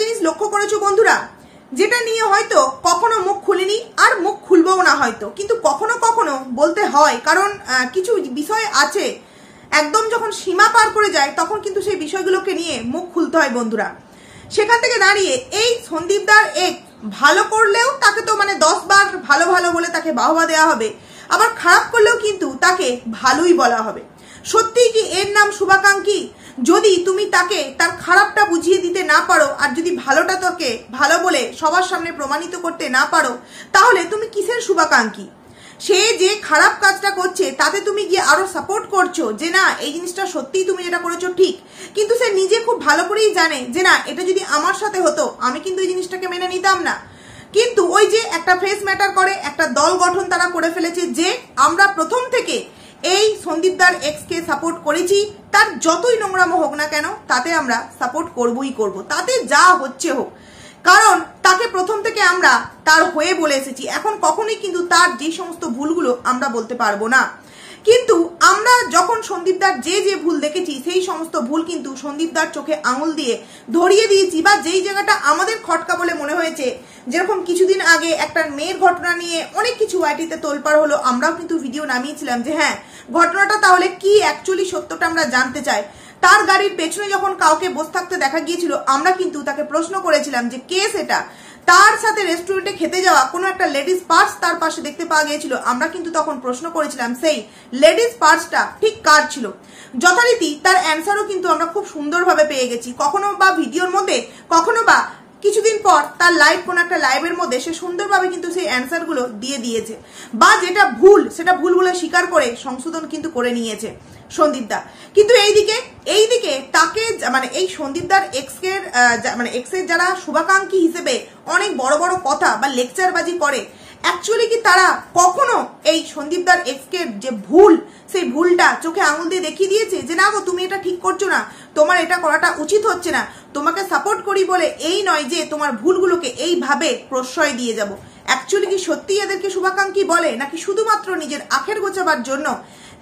জিনিস লক্ষ্য করেছো বন্ধুরা যেটা নিয়ে হয়তো কখনো মুখ খুলিনি আর মুখ খুলবও না হয়তো কিন্তু কখনো কখনো বলতে হয় কারণ কিছু বিষয় আছে একদম যখন সীমা পার করে যায় তখন কিন্তু সেই বিষয়গুলোকে নিয়ে মুখ খুলতে হয় বন্ধুরা সেখান থেকে দাঁড়িয়ে এই সন্দীপদার এক ভালো করলেও তাকে তো মানে দশ বার ভালো ভালো বলে তাকে বাহবা দেওয়া হবে আবার খারাপ করলেও কিন্তু তাকে ভালোই বলা হবে সত্যি কি এর নাম শুভাকাঙ্ক্ষী যদি তুমি তাকে তার খারাপটা বুঝিয়ে দিতে না পারো আর যদি ভালোটা তাকে ভালো বলে সবার সামনে প্রমাণিত করতে না পারো তাহলে তুমি কিসের শুভাকাঙ্ক্ষী সে যে খারাপ কাজটা করছে তাতে তুমি গিয়ে আরো সাপোর্ট করছো যে না এই জিনিসটা সত্যিই তুমি যেটা করেছো ঠিক কিন্তু সে নিজে খুব ভালো করেই জানে যে না এটা যদি আমার সাথে হতো আমি কিন্তু এই জিনিসটাকে মেনে নিতাম না কিন্তু ওই যে একটা ফেস ম্যাটার করে একটা দল গঠন তারা করে ফেলেছে যে আমরা প্রথম থেকে এই সন্দীপদার এক্সকে সাপোর্ট করেছি তার যতই নোংরামো হোক না কেন তাতে আমরা সাপোর্ট করবই করব তাতে যা হচ্ছে হোক কারণ তাকে প্রথম থেকে আমরা তার হয়ে বলে এসেছি এখন কখনোই কিন্তু তার যে সমস্ত ভুলগুলো আমরা বলতে পারবো না কিন্তু আমরা যখন সন্দীপদার যে যে ভুল দেখেছি সেই সমস্ত ভুল কিন্তু সন্দীপদার চোখে আঙুল দিয়ে ধরিয়ে দিয়েছি বা যেই জায়গাটা আমাদের খটকা বলে মনে হয়েছে যেরকম কিছুদিন আগে একটা মেয়ের ঘটনা নিয়ে অনেক কিছু ওয়াইটিতে তোলপার হলো আমরাও কিন্তু ভিডিও নামিয়েছিলাম যে হ্যাঁ ঘটনাটা তাহলে কি অ্যাকচুয়ালি সত্যটা আমরা জানতে চাই তার গাড়ির পেছনে যখন কাউকে বসে থাকতে দেখা গিয়েছিল আমরা কিন্তু তাকে প্রশ্ন করেছিলাম যে কে সেটা তার সাথে রেস্টুরেন্টে খেতে যাওয়া কোনো একটা লেডিস পার্স তার পাশে দেখতে পাওয়া গিয়েছিল আমরা কিন্তু তখন প্রশ্ন করেছিলাম সেই লেডিস পার্সটা ঠিক কার ছিল যথারীতি তার অ্যান্সারও কিন্তু আমরা খুব সুন্দরভাবে পেয়ে গেছি কখনো বা ভিডিওর মধ্যে কখনো বা কিছুদিন পর তার লাইভ কোনো একটা লাইভের মধ্যে সে সুন্দরভাবে কিন্তু সেই অ্যান্সারগুলো দিয়ে দিয়েছে বা যেটা ভুল সেটা ভুল বলে স্বীকার করে সংশোধন কিন্তু করে নিয়েছে সন্দীপদা কিন্তু এইদিকে এইদিকে তাকে মানে এই সন্দীপদার এক্সের মানে এক্সের যারা শুভাকাঙ্ক্ষী হিসেবে অনেক বড় বড় কথা বা লেকচারবাজি করে অ্যাকচুয়ালি কি তারা কখনো এই সন্দীপদার এক্সকে যে ভুল সেই ভুলটা চোখে আঙুল দিয়ে দেখিয়ে দিয়েছে যে না গো তুমি এটা ঠিক করছো না তোমার এটা করাটা উচিত হচ্ছে না তোমাকে সাপোর্ট করি বলে এই নয় যে তোমার ভুলগুলোকে এইভাবে প্রশ্রয় দিয়ে যাব অ্যাকচুয়ালি কি সত্যি এদেরকে শুভাকাঙ্ক্ষী বলে নাকি শুধুমাত্র নিজের আখের গোছাবার জন্য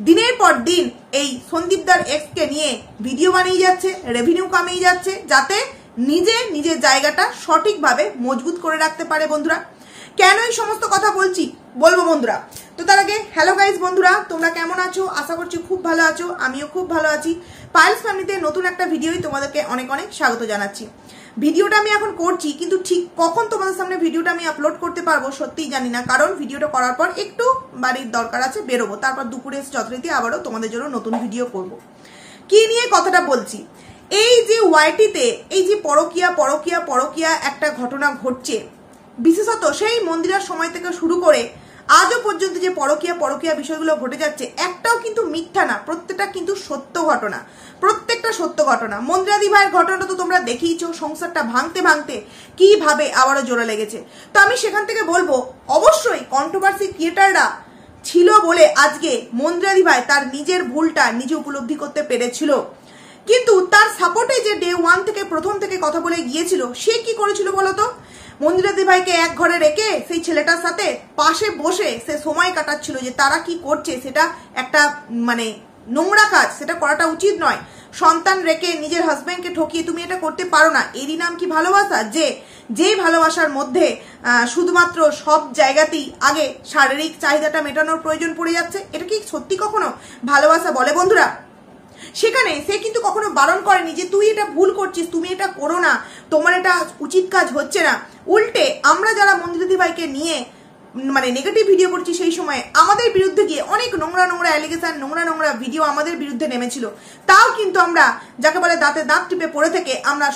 দিনের পর দিন এই সন্দীপদার এক্সকে নিয়ে ভিডিও বানিয়ে যাচ্ছে রেভিনিউ কামিয়ে যাচ্ছে যাতে নিজে নিজের জায়গাটা সঠিকভাবে মজবুত করে রাখতে পারে বন্ধুরা কেন এই সমস্ত কথা বলছি বলবো বন্ধুরা তো তার আগে হ্যালো গাইজ বন্ধুরা তোমরা কেমন আছো আশা করছি খুব ভালো আছো আমিও খুব ভালো আছি পায়েলস ফ্যামিলিতে নতুন একটা ভিডিওই তোমাদেরকে অনেক অনেক স্বাগত জানাচ্ছি ভিডিওটা আমি এখন করছি কিন্তু ঠিক কখন তোমাদের সামনে ভিডিওটা আমি আপলোড করতে পারবো সত্যিই জানি না কারণ ভিডিওটা করার পর একটু বাড়ির দরকার আছে বেরোবো তারপর দুপুরে যথারীতি আবারও তোমাদের জন্য নতুন ভিডিও করব। কি নিয়ে কথাটা বলছি এই যে ওয়াইটিতে এই যে পরকিয়া পরকিয়া পরকিয়া একটা ঘটনা ঘটছে বিশেষত সেই মন্দিরার সময় থেকে শুরু করে আজও পর্যন্ত যে পরকিয়া পরকিয়া বিষয়গুলো ঘটে যাচ্ছে একটাও কিন্তু মিথ্যা না প্রত্যেকটা কিন্তু সত্য ঘটনা প্রত্যেকটা সত্য ঘটনা মন্দিরাদি ভাইয়ের ঘটনাটা তো তোমরা দেখেইছ সংসারটা ভাঙতে ভাঙতে কিভাবে আবারও জোরে লেগেছে তো আমি সেখান থেকে বলবো অবশ্যই কন্ট্রোভার্সি ক্রিয়েটাররা ছিল বলে আজকে মন্দিরাদি ভাই তার নিজের ভুলটা নিজে উপলব্ধি করতে পেরেছিল কিন্তু তার সাপোর্টে যে ডে ওয়ান থেকে প্রথম থেকে কথা বলে গিয়েছিল সে কি করেছিল বলতো মন্দিরাদি ভাইকে এক ঘরে রেখে সেই ছেলেটার সাথে পাশে বসে সে সময় কাটাচ্ছিল যে তারা কি করছে সেটা একটা মানে নোংরা কাজ সেটা করাটা উচিত নয় সন্তান রেখে নিজের হাজব্যান্ডকে ঠকিয়ে তুমি এটা করতে পারো না এরই নাম কি ভালোবাসা যে যেই ভালোবাসার মধ্যে শুধুমাত্র সব জায়গাতেই আগে শারীরিক চাহিদাটা মেটানোর প্রয়োজন পড়ে যাচ্ছে এটা কি সত্যি কখনো ভালোবাসা বলে বন্ধুরা সেখানে সে কিন্তু কখনো বারণ করেনি যে তুই এটা ভুল করছিস তুমি এটা করো না তোমার এটা উচিত কাজ হচ্ছে না উল্টে আমরা যারা মঞ্জুদিদি ভাইকে নিয়ে মানে নেগেটিভ ভিডিও করছি সেই সময় আমাদের বিরুদ্ধে গিয়ে অনেক নোংরা নোংরা অ্যালিগেশন নোংরা নোংরা ভিডিও আমাদের বিরুদ্ধে নেমেছিল তাও কিন্তু আমরা যাকে বলে দাঁতে দাঁত টিপে পড়ে থেকে আমরা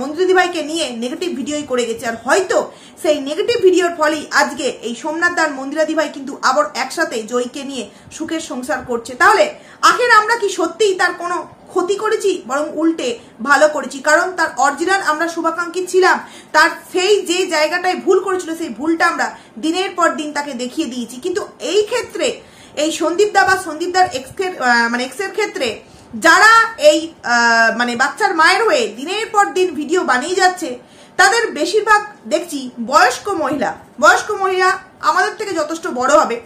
মঞ্জু ভাইকে নিয়ে নেগেটিভ ভিডিওই করে গেছি আর হয়তো সেই নেগেটিভ ভিডিওর ফলেই আজকে এই সোমনাথ দার মন্দিরাদিভাই কিন্তু আবার একসাথে জয়কে নিয়ে সুখের সংসার করছে তাহলে আখের আমরা কি সত্যিই তার কোনো ক্ষতি করেছি বরং উল্টে ভালো করেছি কারণ তার অরিজিনাল আমরা শুভাকাঙ্ক্ষী ছিলাম তার সেই যে জায়গাটায় ভুল করেছিল সেই ভুলটা আমরা দিনের পর দিন তাকে দেখিয়ে দিয়েছি কিন্তু এই ক্ষেত্রে এই সন্দীপ দা বা সন্দীপদার এক্সের মানে এক্সের ক্ষেত্রে যারা এই মানে বাচ্চার মায়ের হয়ে দিনের পর দিন ভিডিও বানিয়ে যাচ্ছে তাদের বেশিরভাগ দেখছি বয়স্ক মহিলা বয়স্ক মহিলা আমাদের থেকে যথেষ্ট বড় হবে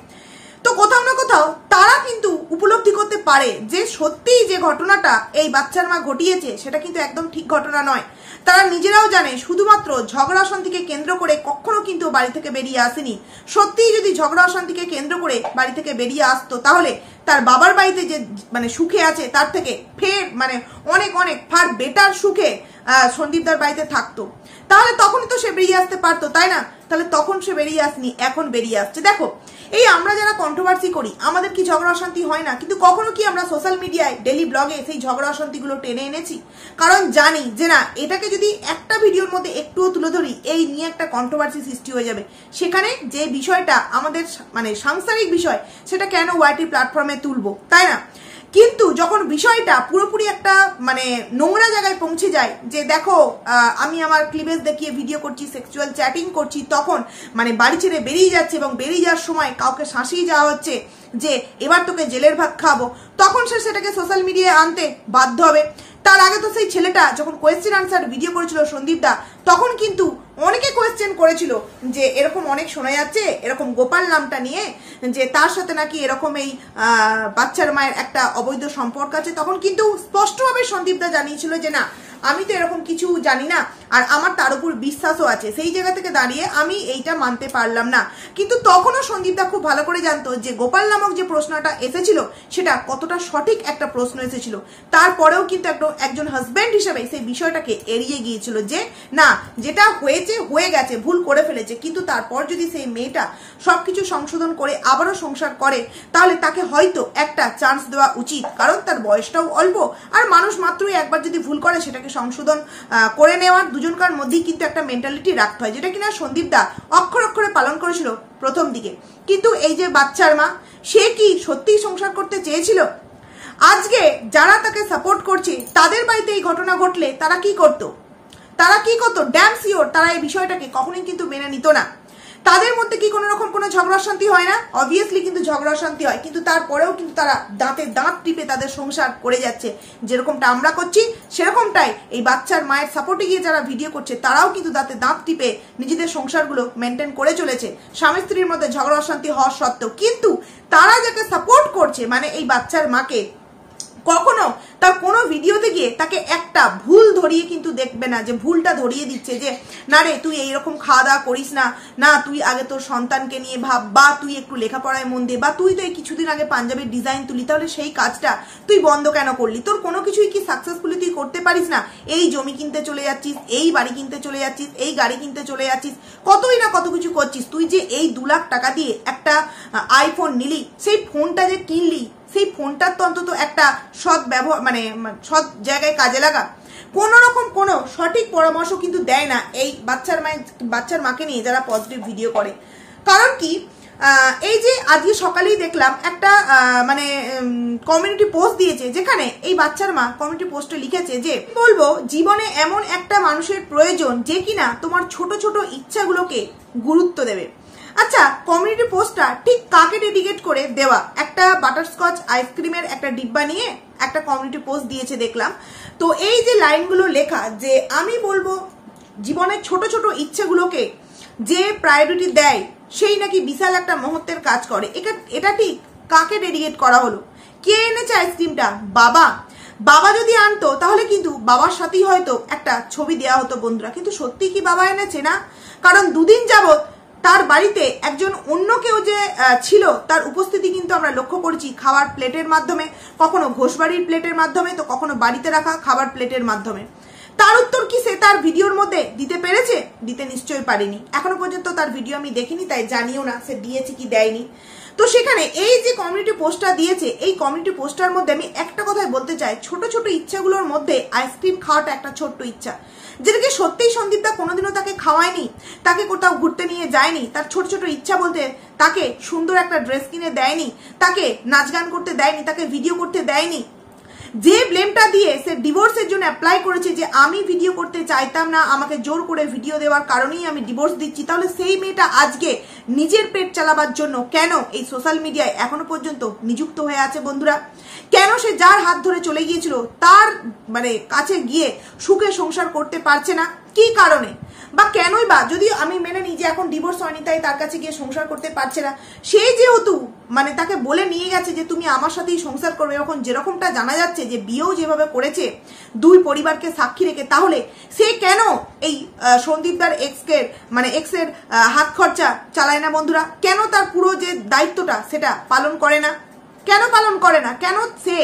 তো কোথাও না কোথাও তারা কিন্তু উপলব্ধি করতে পারে যে সত্যিই যে ঘটনাটা এই বাচ্চার মা ঘটিয়েছে সেটা কিন্তু একদম ঠিক ঘটনা নয় তারা নিজেরাও জানে শুধুমাত্র ঝগড়া অশান্তিকে কেন্দ্র করে কখনো কিন্তু বাড়ি থেকে বেরিয়ে আসেনি সত্যিই যদি ঝগড়া অশান্তিকে কেন্দ্র করে বাড়ি থেকে বেরিয়ে আসতো তাহলে তার বাবার বাড়িতে যে মানে সুখে আছে তার থেকে ফের মানে অনেক অনেক ফার বেটার সুখে সন্দীপদার বাড়িতে থাকতো তাহলে তখনই তো সে বেরিয়ে আসতে পারতো তাই না তাহলে তখন সে বেরিয়ে আসনি এখন বেরিয়ে আসছে দেখো এই আমরা যারা কন্ট্রোভার্সি করি আমাদের কি ঝগড়া অশান্তি হয় না কিন্তু কখনো কি আমরা সোশ্যাল মিডিয়ায় ডেলি ব্লগে সেই ঝগড়া অশান্তিগুলো টেনে এনেছি কারণ জানি যে না এটাকে যদি একটা ভিডিওর মধ্যে একটুও তুলে ধরি এই নিয়ে একটা কন্ট্রোভার্সি সৃষ্টি হয়ে যাবে সেখানে যে বিষয়টা আমাদের মানে সাংসারিক বিষয় সেটা কেন ওয়াইটি প্ল্যাটফর্মে তুলবো তাই না কিন্তু যখন বিষয়টা পুরোপুরি একটা মানে নোংরা জায়গায় পৌঁছে যায় যে দেখো আমি আমার ক্লিবেজ দেখিয়ে ভিডিও করছি সেক্সুয়াল চ্যাটিং করছি তখন মানে বাড়ি ছেড়ে বেরিয়ে যাচ্ছে এবং বেরিয়ে যাওয়ার সময় কাউকে শাঁসিয়ে যাওয়া হচ্ছে যে এবার তোকে জেলের ভাগ খাবো তখন সে সেটাকে সোশ্যাল মিডিয়ায় আনতে বাধ্য হবে তার আগে তো সেই ছেলেটা যখন কোয়েশ্চেন আনসার ভিডিও করেছিল সন্দীপদা তখন কিন্তু অনেকে কোয়েশ্চেন করেছিল যে এরকম অনেক শোনা যাচ্ছে এরকম গোপাল নামটা নিয়ে যে তার সাথে নাকি এরকম এই বাচ্চার মায়ের একটা অবৈধ সম্পর্ক আছে তখন কিন্তু স্পষ্টভাবে সন্দীপদা জানিয়েছিল যে না আমি তো এরকম কিছু জানি না আর আমার তার উপর বিশ্বাসও আছে সেই জায়গা থেকে দাঁড়িয়ে আমি এইটা মানতে পারলাম না কিন্তু তখনও সন্দীপদা খুব ভালো করে জানতো যে গোপাল নামক যে প্রশ্নটা এসেছিল সেটা কতটা সঠিক একটা প্রশ্ন এসেছিল তারপরেও কিন্তু একটা একজন হাজব্যান্ড হিসাবে সেই বিষয়টাকে এড়িয়ে গিয়েছিল যে না যেটা হয়েছে হয়ে গেছে ভুল করে ফেলেছে কিন্তু তারপর যদি সেই মেয়েটা সব কিছু সংশোধন করে আবারও সংসার করে তাহলে তাকে হয়তো একটা চান্স দেওয়া উচিত কারণ তার বয়সটাও অল্প আর মানুষ মাত্রই একবার যদি ভুল করে সেটাকে সংশোধন করে নেওয়ার দুজনকার মধ্যেই কিন্তু একটা মেন্টালিটি রাখতে হয় যেটা কিনা দা অক্ষর অক্ষরে পালন করেছিল প্রথম দিকে কিন্তু এই যে বাচ্চার মা সে কি সত্যিই সংসার করতে চেয়েছিল আজকে যারা তাকে সাপোর্ট করছে তাদের বাড়িতে এই ঘটনা ঘটলে তারা কি করত তারা কি করতো ড্যাম সিওর তারা এই বিষয়টাকে কখনোই কিন্তু মেনে নিত না তাদের মধ্যে কি কোনো রকম কোনো ঝগড়া শান্তি হয় না অবভিয়াসলি কিন্তু ঝগড়া শান্তি হয় কিন্তু তারপরেও কিন্তু তারা দাঁতে দাঁত টিপে তাদের সংসার করে যাচ্ছে যেরকমটা আমরা করছি সেরকমটাই এই বাচ্চার মায়ের সাপোর্টে গিয়ে যারা ভিডিও করছে তারাও কিন্তু দাঁতে দাঁত টিপে নিজেদের সংসারগুলো মেনটেন করে চলেছে স্বামী স্ত্রীর মধ্যে ঝগড়া অশান্তি হওয়া সত্ত্বেও কিন্তু তারা যাকে সাপোর্ট করছে মানে এই বাচ্চার মাকে কখনো তার কোনো ভিডিওতে গিয়ে তাকে একটা ভুল ধরিয়ে কিন্তু দেখবে না যে ভুলটা ধরিয়ে দিচ্ছে যে না রে তুই এইরকম খাওয়া দাওয়া করিস না না তুই আগে তোর সন্তানকে নিয়ে ভাব বা তুই একটু লেখাপড়ায় মন দে বা তুই তো এই কিছুদিন আগে পাঞ্জাবের ডিজাইন তুলি তাহলে সেই কাজটা তুই বন্ধ কেন করলি তোর কোনো কিছুই কি সাকসেসফুলি তুই করতে পারিস না এই জমি কিনতে চলে যাচ্ছিস এই বাড়ি কিনতে চলে যাচ্ছিস এই গাড়ি কিনতে চলে যাচ্ছিস কতই না কত কিছু করছিস তুই যে এই দু লাখ টাকা দিয়ে একটা আইফোন নিলি সেই ফোনটা যে কিনলি সেই ফোনটার তো অন্তত একটা সৎ ব্যবহার মানে, মানে সৎ জায়গায় কাজে লাগা কোনো রকম কোনো সঠিক পরামর্শ কিন্তু দেয় না এই বাচ্চার মায়ের বাচ্চার মাকে নিয়ে যারা পজিটিভ ভিডিও করে কারণ কি এই যে আজকে সকালেই দেখলাম একটা মানে কমিউনিটি পোস্ট দিয়েছে যেখানে এই বাচ্চার মা কমিউনিটি পোস্টে লিখেছে যে বলবো জীবনে এমন একটা মানুষের প্রয়োজন যে কিনা তোমার ছোট ছোট ইচ্ছাগুলোকে গুরুত্ব দেবে আচ্ছা কমিউনিটি পোস্টটা ঠিক কাকে ডেডিকেট করে দেওয়া একটা বাটারস্কচ আইসক্রিমের একটা ডিব্বা নিয়ে একটা কমিউনিটি পোস্ট দিয়েছে দেখলাম তো এই যে লাইনগুলো লেখা যে আমি বলবো জীবনের ছোট ছোট ইচ্ছেগুলোকে যে প্রায়োরিটি দেয় সেই নাকি বিশাল একটা মহত্বের কাজ করে এটা এটা ঠিক কাকে ডেডিকেট করা হলো কে এনেছে আইসক্রিমটা বাবা বাবা যদি আনতো তাহলে কিন্তু বাবার সাথেই হয়তো একটা ছবি দেওয়া হতো বন্ধুরা কিন্তু সত্যি কি বাবা এনেছে না কারণ দুদিন যাবত তার বাড়িতে একজন অন্য কেউ যে ছিল তার উপস্থিতি কিন্তু আমরা লক্ষ্য করছি খাওয়ার প্লেটের মাধ্যমে কখনো ঘোষবাড়ির প্লেটের মাধ্যমে তো কখনো বাড়িতে রাখা খাবার প্লেটের মাধ্যমে তার উত্তর কি সে তার ভিডিওর মধ্যে দিতে পেরেছে দিতে নিশ্চয়ই পারেনি এখনো পর্যন্ত তার ভিডিও আমি দেখিনি তাই জানিও না সে দিয়েছে কি দেয়নি তো সেখানে এই যে কমিউনিটি পোস্টটা দিয়েছে এই কমিউনিটি পোস্টার মধ্যে আমি একটা কথাই বলতে চাই ছোট ছোট ইচ্ছাগুলোর মধ্যে আইসক্রিম খাওয়াটা একটা ছোট্ট ইচ্ছা যেটাকে সত্যিই সন্দীপদা কোনোদিনও তাকে খাওয়ায়নি তাকে কোথাও ঘুরতে নিয়ে যায়নি তার ছোট ছোট ইচ্ছা বলতে তাকে সুন্দর একটা ড্রেস কিনে দেয়নি তাকে নাচ গান করতে দেয়নি তাকে ভিডিও করতে দেয়নি যে ব্লেমটা দিয়ে সে ডিভোর্সের জন্য অ্যাপ্লাই করেছে যে আমি ভিডিও করতে চাইতাম না আমাকে জোর করে ভিডিও দেওয়ার কারণেই আমি ডিভোর্স দিচ্ছি তাহলে সেই মেয়েটা আজকে নিজের পেট চালাবার জন্য কেন এই সোশ্যাল মিডিয়ায় এখনো পর্যন্ত নিযুক্ত হয়ে আছে বন্ধুরা কেন সে যার হাত ধরে চলে গিয়েছিল তার মানে কাছে গিয়ে সুখে সংসার করতে পারছে না কি কারণে বা কেনই বা যদি আমি মেনে নিই যে এখন ডিভোর্স হয়নি তাই তার কাছে গিয়ে সংসার করতে পারছে না সেই যেহেতু মানে তাকে বলে নিয়ে গেছে যে তুমি আমার সাথেই সংসার করবে এখন যেরকমটা জানা যাচ্ছে যে বিয়েও যেভাবে করেছে দুই পরিবারকে সাক্ষী রেখে তাহলে সে কেন এই সন্দীপদার এক্সকে মানে এক্সের হাত খরচা চালায় না বন্ধুরা কেন তার পুরো যে দায়িত্বটা সেটা পালন করে না কেন পালন করে না কেন সে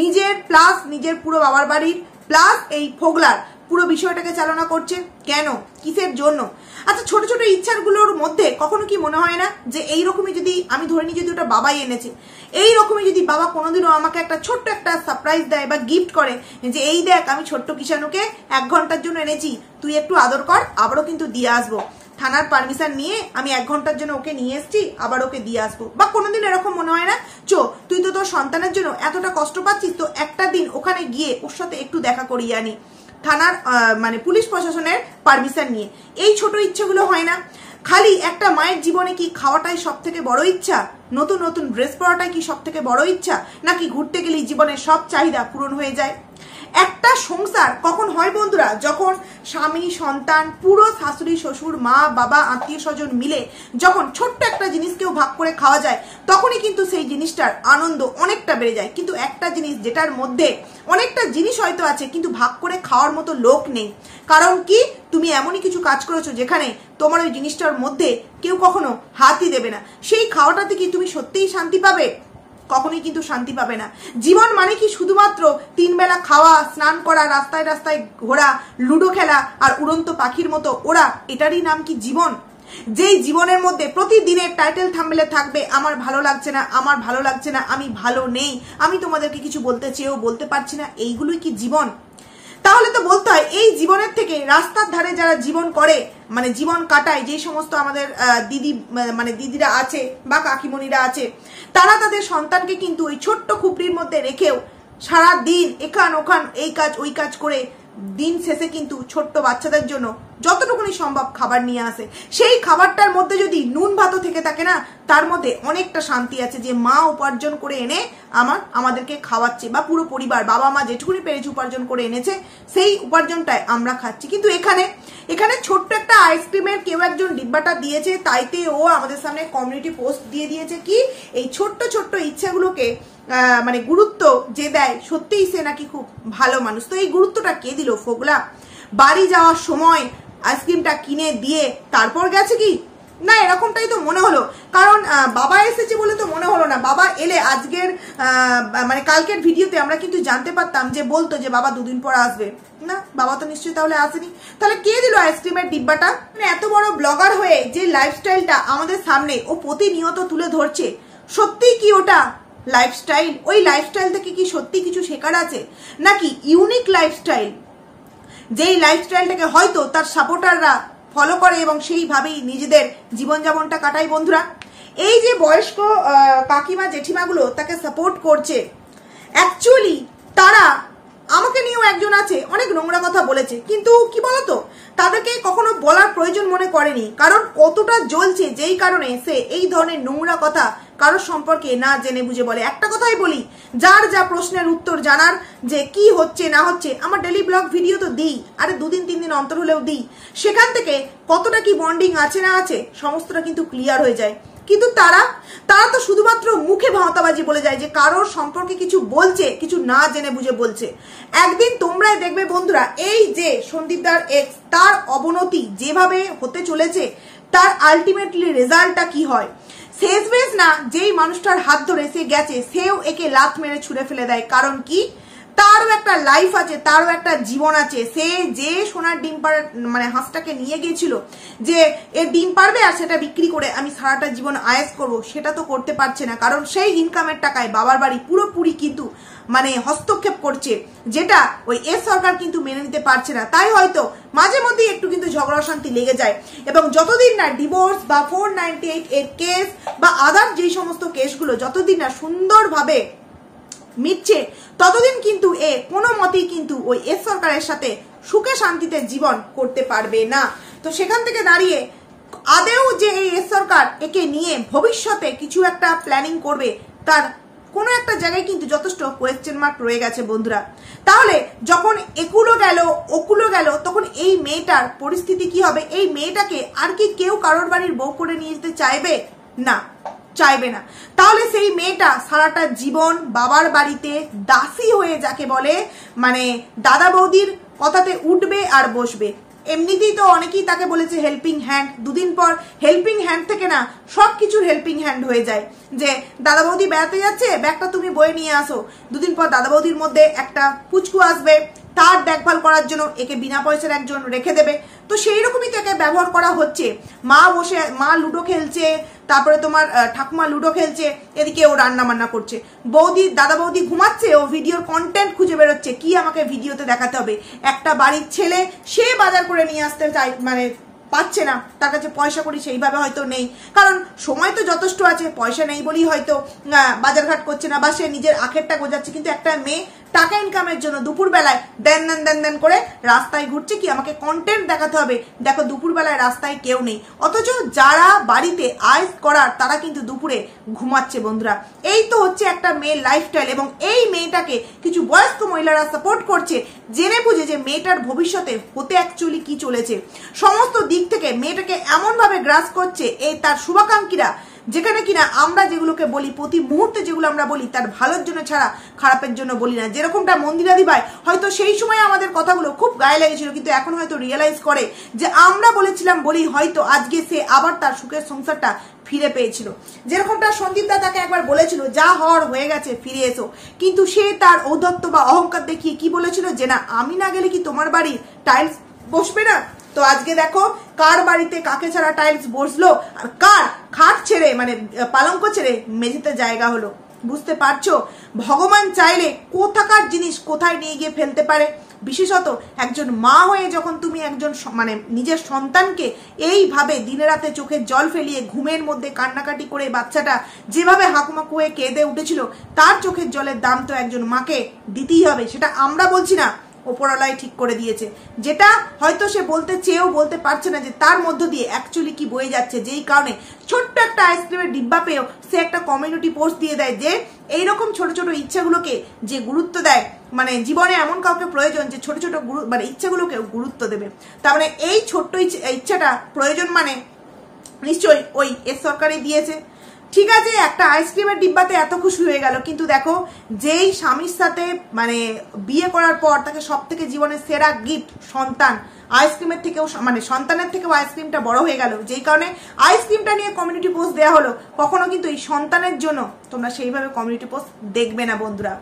নিজের প্লাস নিজের পুরো বাবার বাড়ির প্লাস এই ফোগলার পুরো বিষয়টাকে চালনা করছে কেন কিসের জন্য আচ্ছা ছোট ছোট ইচ্ছাগুলোর মধ্যে কখনো কি মনে হয় না যে এই রকমই যদি আমি ধরে নিই যদি ওটা বাবাই এনেছে এই রকমই যদি বাবা কোনোদিনও আমাকে একটা ছোট্ট একটা সারপ্রাইজ দেয় বা গিফট করে যে এই দেখ আমি ছোট্ট কিষানুকে এক ঘন্টার জন্য এনেছি তুই একটু আদর কর আবারও কিন্তু দিয়ে আসবো থানার পারমিশন নিয়ে আমি এক ঘন্টার জন্য ওকে নিয়ে এসছি আবার ওকে দিয়ে আসবো বা কোনোদিন এরকম মনে হয় না চো তুই তো তোর সন্তানের জন্য এতটা কষ্ট পাচ্ছিস তো একটা দিন ওখানে গিয়ে ওর সাথে একটু দেখা করিয়ে আনি থানার মানে পুলিশ প্রশাসনের পারমিশন নিয়ে এই ছোট ইচ্ছেগুলো হয় না খালি একটা মায়ের জীবনে কি খাওয়াটাই সব থেকে বড় ইচ্ছা নতুন নতুন ড্রেস পরাটাই কি সব থেকে বড় ইচ্ছা নাকি ঘুরতে গেলেই জীবনের সব চাহিদা পূরণ হয়ে যায় একটা সংসার কখন হয় বন্ধুরা যখন স্বামী সন্তান পুরো শাশুড়ি শ্বশুর মা বাবা আত্মীয় স্বজন মিলে যখন ছোট্ট একটা জিনিসকেও ভাগ করে খাওয়া যায় তখনই কিন্তু সেই জিনিসটার আনন্দ অনেকটা বেড়ে যায় কিন্তু একটা জিনিস যেটার মধ্যে অনেকটা জিনিস হয়তো আছে কিন্তু ভাগ করে খাওয়ার মতো লোক নেই কারণ কি তুমি এমনই কিছু কাজ করেছো যেখানে তোমার ওই জিনিসটার মধ্যে কেউ কখনো হাতই দেবে না সেই খাওয়াটাতে কি তুমি সত্যিই শান্তি পাবে কখনোই কিন্তু শান্তি পাবে না জীবন মানে কি শুধুমাত্র তিনবেলা খাওয়া স্নান করা রাস্তায় রাস্তায় ঘোরা লুডো খেলা আর উড়ন্ত পাখির মতো ওরা এটারই নাম কি জীবন যেই জীবনের মধ্যে প্রতিদিনের টাইটেল থামবেলে থাকবে আমার ভালো লাগছে না আমার ভালো লাগছে না আমি ভালো নেই আমি তোমাদেরকে কিছু বলতে চেয়েও বলতে পারছি না এইগুলোই কি জীবন তাহলে তো বলতে হয় এই জীবনের থেকে রাস্তার ধারে যারা জীবন করে মানে জীবন কাটায় যে সমস্ত আমাদের দিদি মানে দিদিরা আছে বা কাকিমণিরা আছে তারা তাদের সন্তানকে কিন্তু ওই ছোট্ট খুপড়ির মধ্যে রেখেও সারা দিন এখান ওখান এই কাজ ওই কাজ করে দিন শেষে কিন্তু ছোট্ট বাচ্চাদের জন্য যতটুকুনি সম্ভব খাবার নিয়ে আসে সেই খাবারটার মধ্যে যদি নুন ভাতও থেকে থাকে না তার মধ্যে অনেকটা শান্তি আছে যে মা উপার্জন করে এনে আমার আমাদেরকে খাওয়াচ্ছে বা পুরো পরিবার বাবা মা যেটুকুনি পেরেছে উপার্জন করে এনেছে সেই উপার্জনটায় আমরা খাচ্ছি কিন্তু এখানে এখানে ছোট্ট একটা আইসক্রিমের কেউ একজন ডিব্বাটা দিয়েছে তাইতে ও আমাদের সামনে কমিউনিটি পোস্ট দিয়ে দিয়েছে কি এই ছোট্ট ছোট্ট ইচ্ছাগুলোকে মানে গুরুত্ব যে দেয় সত্যিই সে নাকি খুব ভালো মানুষ তো এই গুরুত্বটা কে দিল ফোগলা বাড়ি যাওয়ার সময় আইসক্রিমটা কিনে দিয়ে তারপর গেছে কি না এরকমটাই তো মনে হলো কারণ বাবা এসেছে বলে তো মনে হলো না বাবা এলে আজকের মানে কালকের ভিডিওতে আমরা কিন্তু জানতে পারতাম যে বলতো যে বাবা দুদিন পর আসবে না বাবা তো নিশ্চয়ই তাহলে আসেনি তাহলে কে দিল আইসক্রিমের ডিব্বাটা মানে এত বড় ব্লগার হয়ে যে লাইফস্টাইলটা আমাদের সামনে ও প্রতিনিয়ত তুলে ধরছে সত্যিই কি ওটা লাইফস্টাইল ওই লাইফস্টাইল থেকে কি সত্যি কিছু শেখার আছে নাকি ইউনিক লাইফস্টাইল যেই লাইফস্টাইলটাকে হয়তো তার সাপোর্টাররা ফলো করে এবং সেইভাবেই নিজেদের জীবনযাপনটা কাটায় বন্ধুরা এই যে বয়স্ক কাকিমা জেঠিমাগুলো তাকে সাপোর্ট করছে অ্যাকচুয়ালি তারা আমাকে নিয়েও একজন আছে অনেক নোংরা কথা বলেছে কিন্তু কি বলতো তাদেরকে কখনো বলার প্রয়োজন মনে করেনি কারণ কতটা জ্বলছে যেই কারণে সে এই ধরনের নোংরা কথা কারো সম্পর্কে না জেনে বুঝে বলে একটা কথাই বলি যার যা প্রশ্নের উত্তর জানার যে কি হচ্ছে না হচ্ছে আমার ডেলি ব্লগ ভিডিও তো দিই আরে দুদিন তিন দিন অন্তর হলেও দিই সেখান থেকে কতটা কি বন্ডিং আছে না আছে সমস্তটা কিন্তু ক্লিয়ার হয়ে যায় কিন্তু তারা তারা তো শুধুমাত্র মুখে ভাঁওতাবাজি বলে যায় যে কারোর সম্পর্কে কিছু বলছে কিছু না জেনে বুঝে বলছে একদিন তোমরাই দেখবে বন্ধুরা এই যে সন্দীপদার এক্স তার অবনতি যেভাবে হতে চলেছে তার আলটিমেটলি রেজাল্টটা কি হয় শেষবেশ না যেই মানুষটার হাত ধরে সে গেছে সেও একে লাত মেরে ছুঁড়ে ফেলে দেয় কারণ কি তারও একটা লাইফ আছে তারও একটা জীবন আছে সে যে সোনার ডিম পার মানে হাঁসটাকে নিয়ে গিয়েছিল যে এ ডিম পারবে আর সেটা বিক্রি করে আমি সারাটা জীবন আয়াস করব সেটা তো করতে পারছে না কারণ সেই ইনকামের টাকায় বাবার বাড়ি পুরোপুরি কিন্তু মানে হস্তক্ষেপ করছে যেটা ওই এ সরকার কিন্তু মেনে নিতে পারছে না তাই হয়তো মাঝে মধ্যেই একটু কিন্তু ঝগড়া শান্তি লেগে যায় এবং যতদিন না ডিভোর্স বা ফোর নাইনটি এইট এর কেস বা আদার যেই সমস্ত কেসগুলো যতদিন না সুন্দরভাবে মিটছে ততদিন কিন্তু এ কোনো মতেই কিন্তু ওই এস সরকারের সাথে সুখে শান্তিতে জীবন করতে পারবে না তো সেখান থেকে দাঁড়িয়ে আদেও যে এই এস সরকার একে নিয়ে ভবিষ্যতে কিছু একটা প্ল্যানিং করবে তার কোনো একটা জায়গায় কিন্তু যথেষ্ট কোয়েশ্চেন মার্ক রয়ে গেছে বন্ধুরা তাহলে যখন একুলো গেল ওকুলো গেল তখন এই মেয়েটার পরিস্থিতি কি হবে এই মেয়েটাকে আর কি কেউ কারোর বাড়ির বউ করে নিয়ে যেতে চাইবে না চাইবে না তাহলে সেই মেয়েটা সারাটা জীবন বাবার বাড়িতে দাসী হয়ে যাকে বলে মানে দাদা বৌদির কথাতে উঠবে আর বসবে এমনিতেই তো অনেকেই তাকে বলেছে হেল্পিং হ্যান্ড দুদিন পর হেল্পিং হ্যান্ড থেকে না সব কিছুর হেল্পিং হ্যান্ড হয়ে যায় যে দাদা বৌদি বেড়াতে যাচ্ছে ব্যাগটা তুমি বয়ে নিয়ে আসো দুদিন পর দাদা বৌদির মধ্যে একটা পুচকু আসবে তার দেখভাল করার জন্য একে বিনা পয়সার একজন রেখে দেবে তো সেই রকমই তো একে ব্যবহার করা হচ্ছে মা বসে মা লুডো খেলছে তারপরে তোমার ঠাকুমা লুডো খেলছে এদিকে ও রান্না বান্না করছে বৌদি দাদা বৌদি ঘুমাচ্ছে ও ভিডিওর কন্টেন্ট খুঁজে বেরোচ্ছে কি আমাকে ভিডিওতে দেখাতে হবে একটা বাড়ির ছেলে সে বাজার করে নিয়ে আসতে চাই মানে পাচ্ছে না তার কাছে পয়সা করি সেইভাবে হয়তো নেই কারণ সময় তো যথেষ্ট আছে পয়সা নেই বলেই হয়তো বাজারঘাট করছে না বা সে নিজের আখেরটা গোজাচ্ছে কিন্তু একটা মেয়ে টাকা ইনকামের জন্য দুপুরবেলায় দেন দেন দেন দেন করে রাস্তায় ঘুরছে কি আমাকে কন্টেন্ট দেখাতে হবে দেখো দুপুরবেলায় রাস্তায় কেউ নেই অথচ যারা বাড়িতে আয় করার তারা কিন্তু দুপুরে ঘুমাচ্ছে বন্ধুরা এই তো হচ্ছে একটা মেয়ের লাইফস্টাইল এবং এই মেয়েটাকে কিছু বয়স্ক মহিলারা সাপোর্ট করছে জেনে বুঝে যে মেয়েটার ভবিষ্যতে হতে অ্যাকচুয়ালি কি চলেছে সমস্ত দিক থেকে মেয়েটাকে এমনভাবে গ্রাস করছে এই তার শুভাকাঙ্ক্ষীরা যেখানে কিনা আমরা যেগুলোকে বলি প্রতি মুহূর্তে যেগুলো আমরা বলি তার ভালোর জন্য ছাড়া খারাপের জন্য বলি না যেরকমটা মন্দিরাদি ভাই হয়তো সেই সময় আমাদের কথাগুলো খুব গায়ে লেগেছিল কিন্তু এখন হয়তো রিয়েলাইজ করে যে আমরা বলেছিলাম বলি হয়তো আজকে সে আবার তার সুখের সংসারটা ফিরে পেয়েছিল যেরকমটা সন্দীপ দা তাকে একবার বলেছিল যা হওয়ার হয়ে গেছে ফিরে এসো কিন্তু সে তার ঔদত্ত বা অহংকার দেখিয়ে কি বলেছিল যে না আমি না গেলে কি তোমার বাড়ি টাইলস বসবে না তো আজকে দেখো কার বাড়িতে কাকে ছাড়া টাইলস বসলো আর কার খাট ছেড়ে মানে পালঙ্ক ছেড়ে মেঝেতে জায়গা হলো বুঝতে পারছো ভগবান চাইলে কোথাকার জিনিস কোথায় নিয়ে গিয়ে ফেলতে পারে বিশেষত একজন মা হয়ে যখন তুমি একজন মানে নিজের সন্তানকে এইভাবে দিনে রাতে চোখে জল ফেলিয়ে ঘুমের মধ্যে কান্নাকাটি করে বাচ্চাটা যেভাবে হাঁকুমাকু হয়ে কেঁদে উঠেছিল তার চোখের জলের দাম তো একজন মাকে দিতেই হবে সেটা আমরা বলছি না ওপরালায় ঠিক করে দিয়েছে যেটা হয়তো সে বলতে চেয়েও বলতে পারছে না যে তার মধ্য দিয়ে অ্যাকচুয়ালি কি বয়ে যাচ্ছে যেই কারণে ছোট্ট একটা আইসক্রিমের ডিব্বা পেয়েও সে একটা কমিউনিটি পোস্ট দিয়ে দেয় যে এই রকম ছোট ছোট ইচ্ছাগুলোকে যে গুরুত্ব দেয় মানে জীবনে এমন কাউকে প্রয়োজন যে ছোট ছোট মানে ইচ্ছাগুলোকে গুরুত্ব দেবে তার মানে এই ছোট্ট ইচ্ছাটা প্রয়োজন মানে নিশ্চয়ই ওই এর সরকারই দিয়েছে ঠিক আছে একটা আইসক্রিমের ডিব্বাতে এত খুশি হয়ে গেল কিন্তু দেখো যেই স্বামীর সাথে মানে বিয়ে করার পর তাকে সব থেকে জীবনের সেরা গিফট সন্তান আইসক্রিমের থেকেও মানে সন্তানের থেকেও আইসক্রিমটা বড় হয়ে গেল যেই কারণে আইসক্রিমটা নিয়ে কমিউনিটি পোস্ট দেওয়া হলো কখনো কিন্তু এই সন্তানের জন্য তোমরা সেইভাবে কমিউনিটি পোস্ট দেখবে না বন্ধুরা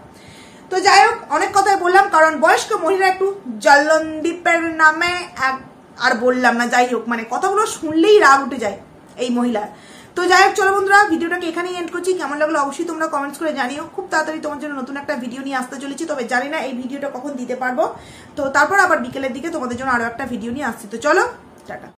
তো যাই হোক অনেক কথাই বললাম কারণ বয়স্ক মহিলা একটু জল্লনদীপের নামে আর বললাম না যাই হোক মানে কথাগুলো শুনলেই রাগ উঠে যায় এই মহিলার তো যাই হোক চলো বন্ধুরা ভিডিওটাকে এখানেই এন্ড করছি কেমন লাগলো অবশ্যই তোমরা কমেন্টস করে জানিও খুব তাড়াতাড়ি তোমার জন্য নতুন একটা ভিডিও নিয়ে আসতে চলেছি তবে জানি না এই ভিডিওটা কখন দিতে পারবো তো তারপর আবার বিকেলের দিকে তোমাদের জন্য আরও একটা ভিডিও নিয়ে আসছি তো চলো টাটা